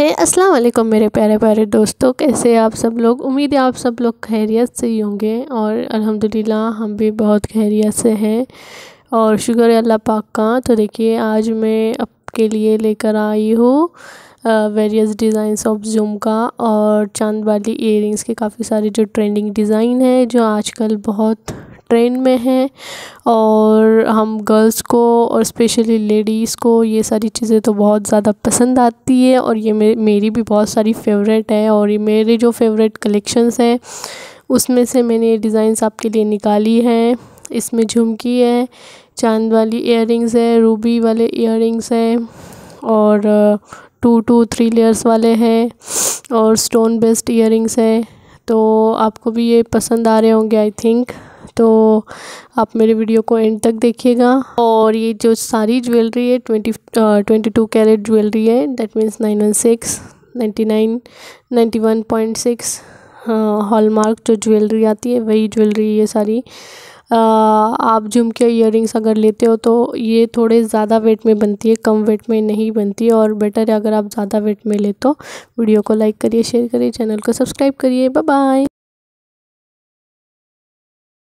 है अस्सलाम वालेकुम मेरे प्यारे प्यारे दोस्तों कैसे आप सब लोग उम्मीद है आप सब लोग खैरियत से ही होंगे और अल्हम्दुलिल्लाह हम भी बहुत खैरियत से हैं और शुक्र है अल्लाह पाक का तो देखिए आज मैं आपके लिए लेकर आई हूँ वेरियस डिज़ाइंस ऑफ जूम का और चांद वाली इयर के काफ़ी सारे जो ट्रेंडिंग डिज़ाइन है जो आजकल बहुत ट्रेंड में हैं और हम गर्ल्स को और स्पेशली लेडीज़ को ये सारी चीज़ें तो बहुत ज़्यादा पसंद आती है और ये मे मेरी भी बहुत सारी फेवरेट है और ये मेरे जो फेवरेट कलेक्शंस हैं उसमें से मैंने ये डिज़ाइंस आपके लिए निकाली हैं इसमें झुमकी है चांद वाली इयर है रूबी वाले इयर हैं और टू टू थ्री लेयर्स वाले हैं और स्टोन बेस्ड इयर है तो आपको भी ये पसंद आ रहे होंगे आई थिंक तो आप मेरे वीडियो को एंड तक देखिएगा और ये जो सारी ज्वेलरी है twenty twenty two carat jewellery है that means nine one six ninety nine ninety one point six hallmark जो ज्वेलरी आती है वही ज्वेलरी ये सारी आ, आप झुमके इयर अगर लेते हो तो ये थोड़े ज़्यादा वेट में बनती है कम वेट में नहीं बनती है और बेटर है अगर आप ज़्यादा वेट में ले तो वीडियो को लाइक करिए शेयर करिए चैनल को सब्सक्राइब करिए बाय